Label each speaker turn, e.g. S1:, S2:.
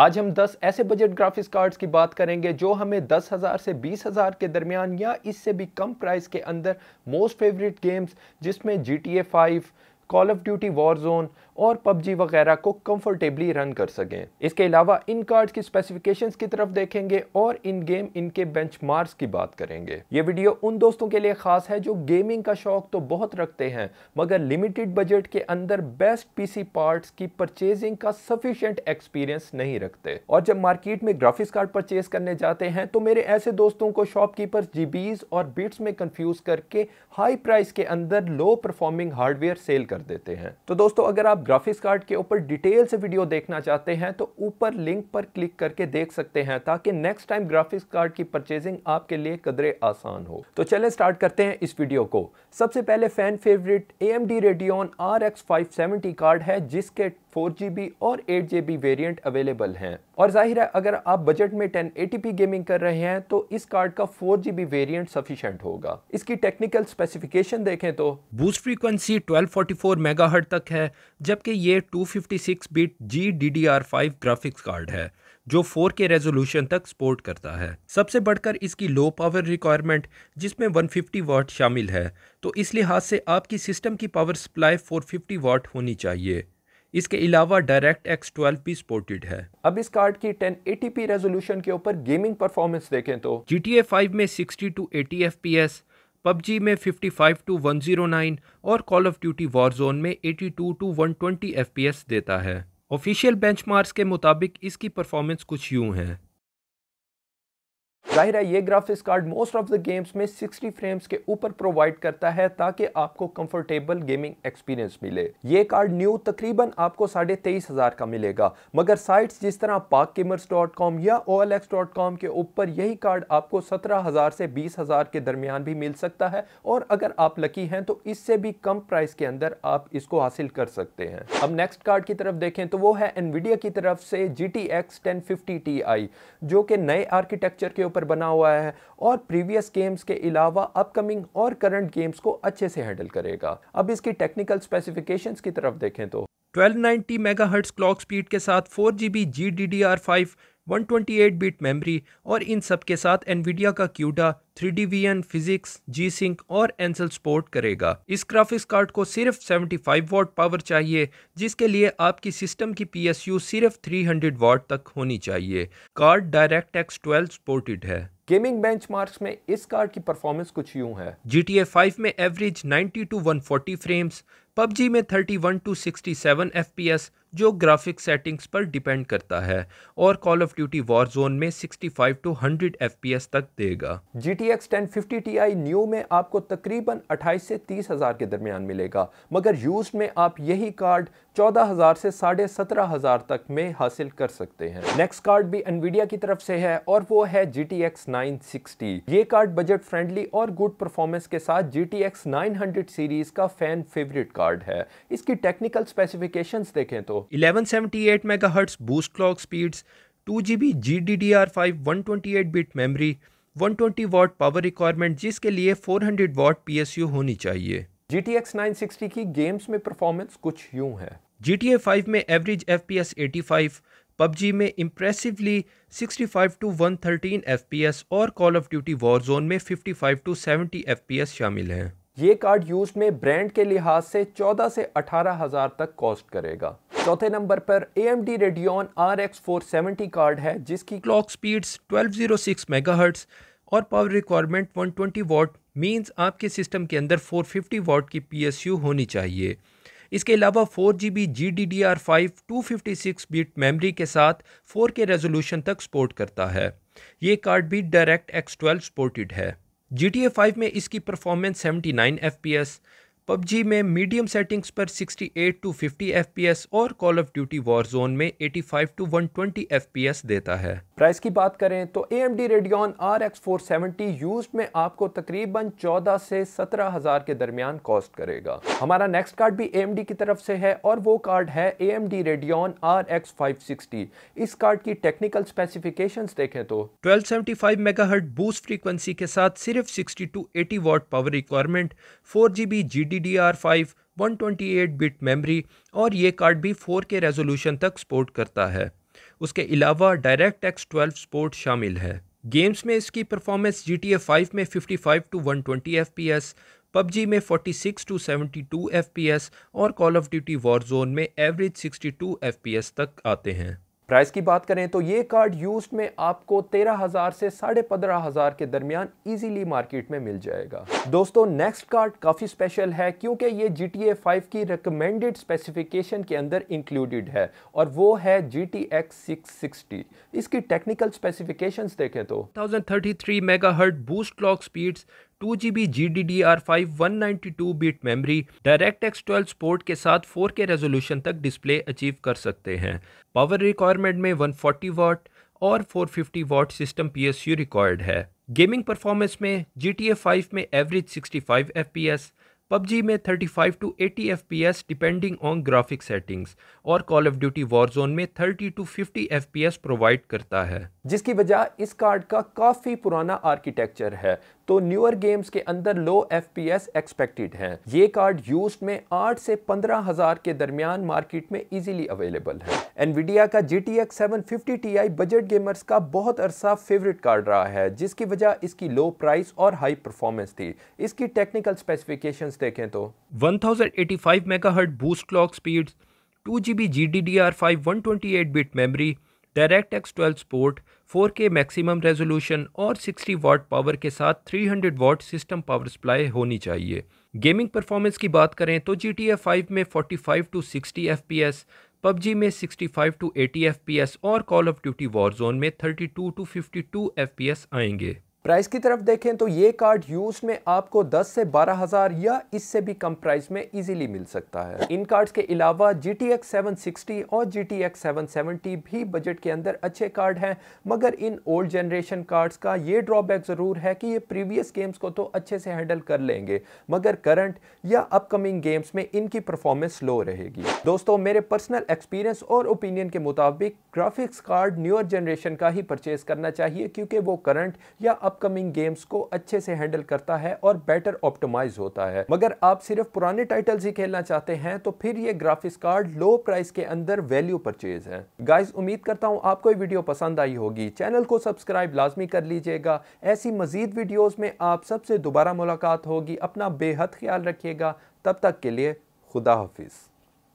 S1: आज हम 10 ऐसे बजट ग्राफिक्स कार्ड्स की बात करेंगे जो हमें 10,000 से 20,000 के दरमियान या इससे भी कम प्राइस के अंदर मोस्ट फेवरेट गेम्स जिसमें G T A five call of duty war और पबजी वगैरह को कंफर्टेबली रन कर सकें इसके अलावा इन कार्ड्स की स्पेसिफिकेशंस की तरफ देखेंगे और इन गेम इनके बेंचमार्क्स की बात करेंगे ये वीडियो उन दोस्तों के लिए खास है जो गेमिंग का शौक तो बहुत रखते हैं मगर लिमिटेड बजट के अंदर बेस्ट पीसी पार्ट्स की परचेजिंग का सफिशिएंट एक्सपीरियंस नहीं रखते और जब मार्केट में ग्राफिक्स कार्ड परचेज करने जाते हैं तो मेरे ऐसे दोस्तों को शॉपकीपर जीबीज और बिट्स में कंफ्यूज करके हाई प्राइस के अंदर लो परफॉर्मिंग हार्डवेयर सेल कर देते हैं तो दोस्तों अगर आप ग्राफिक्स कार्ड के ऊपर डिटेल से वीडियो देखना चाहते हैं तो ऊपर लिंक पर क्लिक करके देख सकते हैं ताकि नेक्स्ट टाइम ग्राफिक्स कार्ड की परचेजिंग आपके लिए कदरे आसान हो तो चले स्टार्ट करते हैं इस वीडियो को सबसे पहले fan favourite A M D radeon R card है जिसके बी और बी वेरिएंट अवेलेबल हैं और जाहिर है अगर आप बजट में पी गेमिंग कर रहे हैं तो इस कार्ड का बी वेरिएंट सफिशिएंट होगा इसकी टेक्निकल स्पेसिफिकेशन देखें तो बूस्ट फ्रीक्वेंसी 1244 मेगाहर्ट तक है जबकि ये 256 बिट फाइव ग्राफिक्स कार्ड है जो 4K रेजोल्यूशन तक सपोर्ट करता है सबसे बढ़कर इसकी लो पावर रिक्वायरमेंट जिसमें 150 वाट शामिल है तो इस लिहाज से आपकी सिस्टम की पावर सप्लाई 450 वाट होनी चाहिए इसके अलावा डायरेक्ट एक्स ट्वेल्व भी सपोर्टेड है अब इस कार्ड की 1080p रेजोल्यूशन के ऊपर गेमिंग परफॉर्मेंस देखें तो जी टी ए फाइव में sixty to eighty F P S PUBG में 55 टू 109 और call of duty war zone में 82 टू 120 एफ देता है ऑफिशियल बेंचमार्क्स के मुताबिक इसकी परफॉर्मेंस कुछ यूं है जाहिर है ये graphics card most of the games में 60 फ्रेम्स के ऊपर प्रोवाइड करता है ताकि आपको कंफर्टेबल गेमिंग एक्सपीरियंस मिले ये कार्ड न्यू तकरीबन आपको साढ़े तेईस हजार का मिलेगा मगर साइट्स जिस तरह पाक केमर्स डॉट कॉम या O L X dot com के ऊपर यही कार्ड आपको सत्रह हजार से बीस हजार के दरमियान भी मिल सकता है और अगर आप लकी हैं तो इससे भी कम प्राइस के अंदर आप इसको हासिल कर सकते हैं अब नेक्स्ट कार्ड की तरफ देखें तो वो है एनविडिया की तरफ से G T X ten fifty T I जो कि नए आर्किटेक्चर के ऊपर पर बना हुआ है और प्रीवियस गेम्स के अलावा अपकमिंग और करंट गेम्स को अच्छे से हैंडल करेगा अब इसकी टेक्निकल स्पेसिफिकेशंस की तरफ देखें तो 1290 मेगाहर्ट्ज क्लॉक स्पीड के साथ four G B G D D R five 128 bit memory और इन सब के साथ एनविडिया का CUDA 3D D V N physics G sync और एंसल सपोर्ट करेगा इस ग्राफिक्स कार्ड को सिर्फ 75 फाइव वॉट पावर चाहिए जिसके लिए आपकी सिस्टम की पी एस यू सिर्फ 300 वॉट तक होनी चाहिए card direct X twelve supported है गेमिंग बेंचमार्क्स में इस कार्ड की परफॉर्मेंस कुछ यूं है GTA 5 में एवरेज 90 टू 140 फ्रेम्स पबजी में 31 टू 67 एफ जो ग्राफिक सेटिंग्स पर डिपेंड करता है और call of duty war zone में 65 टू 100 एफ तक देगा G T X ten fifty T I new में आपको तकरीबन 28 से तीस हज़ार के दरमियान मिलेगा मगर यूज में आप यही कार्ड 14,000 से साढ़े सत्रह हज़ार तक में हासिल कर सकते हैं नेक्स्ट कार्ड भी एनवीडिया की तरफ से है और वो है G T X nine sixty ये कार्ड बजट फ्रेंडली और गुड परफॉर्मेंस के साथ G T X nine hundred series का फैन फेवरेट कार्ड कार्ड है इसकी टेक्निकल स्पेसिफिकेशंस देखें तो 1178 megahertz boost clock speeds 2GB GDDR5 128 bit memory 120 watt power requirement जिसके लिए 400 वाट पीएसयू होनी चाहिए G T X nine sixty की गेम्स में परफॉर्मेंस कुछ यूँ है जी टी ए फाइव में average F P S eighty five PUBG में इम्प्रेसिवली 65 टू 113 एफपीएस और call of duty war zone में 55 टू 70 एफपीएस शामिल हैं ये कार्ड यूज में ब्रांड के लिहाज से 14 से अठारह हज़ार तक कॉस्ट करेगा चौथे नंबर पर A M D radeon R X four seventy card है जिसकी क्लॉक स्पीड्स 1206 मेगाहर्ट्ज़ और पावर रिक्वायरमेंट 120 वॉट मीन्स आपके सिस्टम के अंदर 450 वॉट की यू होनी चाहिए इसके अलावा four G B G D D R five two fifty six bit memory के साथ फोर के रेजोल्यूशन तक सपोर्ट करता है ये कार्ड भी डायरेक्ट एक्स ट्वेल्व सपोर्टेड है जी टी ए फाइव में इसकी performance seventy nine F P S PUBG में मीडियम सेटिंग्स पर 68 टू 50 एफ और call of duty war zone में 85 टू 120 एफ देता है प्राइस की बात करें तो AMD M D radeon R X four में आपको तकरीबन 14 से 17 हजार के दरमियान कॉस्ट करेगा हमारा नेक्स्ट कार्ड भी AMD की तरफ से है और वो कार्ड है AMD M D radeon R इस कार्ड की टेक्निकल स्पेसिफिकेशन देखें तो twelve seventy five boost frequency के साथ सिर्फ sixty to eighty watt power requirement four G DDR5 128 bit memory और ये कार्ड भी फोर के रेजोल्यूशन तक सपोर्ट करता है उसके अलावा डायरेक्ट एक्स ट्वेल्व सपोर्ट शामिल है गेम्स में इसकी परफॉर्मेंस जी टी फाइव में fifty five to one twenty F P S PUBG में 46 टू 72 एफ और call of duty war zone में एवरेज 62 एफ तक आते हैं प्राइस की बात करें तो ये कार्ड यूज में आपको तेरह हजार से साढ़े पंद्रह हजार के दरमियान इजीली मार्केट में मिल जाएगा दोस्तों नेक्स्ट कार्ड काफी स्पेशल है क्योंकि ये जी टी ए फाइव की रिकमेंडेड स्पेसिफिकेशन के अंदर इंक्लूडेड है और वो है G T X six sixty इसकी टेक्निकल स्पेसिफिकेशन देखें तो thousand thirty three megahertz boost clock speed two G B G D D R five one ninety two bit memory direct X twelve support के साथ four के resolution तक display achieve कर सकते हैं power requirement में one forty watt और four fifty watt system P S U required है गेमिंग परफॉर्मेंस में जी टी ए फाइव में average sixty five F P S PUBG में 35 to 80 F depending on graphic settings और call of duty warzone में 30 to 50 F provide करता है जिसकी वजह इस कार्ड का काफ़ी पुराना आर्किटेक्चर है तो न्यूअर गेम्स के अंदर लो एफ एक्सपेक्टेड है ये कार्ड यूज में आठ से पंद्रह हज़ार के दरमियान मार्केट में ईजिली अवेलेबल है एनविडिया का G T X seven fifty T I budget gamers का बहुत अरसा फेवरेट कार्ड रहा है जिसकी वजह इसकी लो प्राइस और हाई परफॉर्मेंस थी इसकी टेक्निकल स्पेसिफिकेशन देखें तो 1085 megahertz boost clock speed two G B G D D R five one twenty eight bit memory direct X twelve support four K maximum resolution और sixty watt power के साथ three hundred watt system power supply होनी चाहिए gaming performance की बात करें तो G T F five में forty five two sixty F P S PUBG में 65 टू 80 एफ और call of duty war zone में 32 टू 52 एफ आएंगे प्राइस की तरफ देखें तो ये कार्ड यूज में आपको 10 से बारह हज़ार या इससे भी कम प्राइस में इजीली मिल सकता है इन कार्ड्स के अलावा G T X seven sixty और G T X seven seventy भी बजट के अंदर अच्छे कार्ड हैं मगर इन ओल्ड जनरेशन कार्ड्स का ये ड्रॉबैक ज़रूर है कि ये प्रीवियस गेम्स को तो अच्छे से हैंडल कर लेंगे मगर करंट या अपकमिंग गेम्स में इनकी परफॉर्मेंस लो रहेगी दोस्तों मेरे पर्सनल एक्सपीरियंस और ओपिनियन के मुताबिक ग्राफिक्स कार्ड न्यूअर जनरेशन का ही परचेज करना चाहिए क्योंकि वो करंट या अपकमिंग गेम्स को अच्छे से हैंडल करता है और बेटर ऑप्टोमाइज होता है मगर आप सिर्फ पुराने टाइटल्स ही खेलना चाहते हैं तो फिर ये ग्राफिक्स कार्ड लो प्राइस के अंदर वैल्यू परचेज है गाइज उम्मीद करता हूँ आपको ये वीडियो पसंद आई होगी चैनल को सब्सक्राइब लाजमी कर लीजिएगा ऐसी मजीद वीडियोज में आप सबसे दोबारा मुलाकात होगी अपना बेहद ख्याल रखिएगा तब तक के लिए खुदा हाफिज़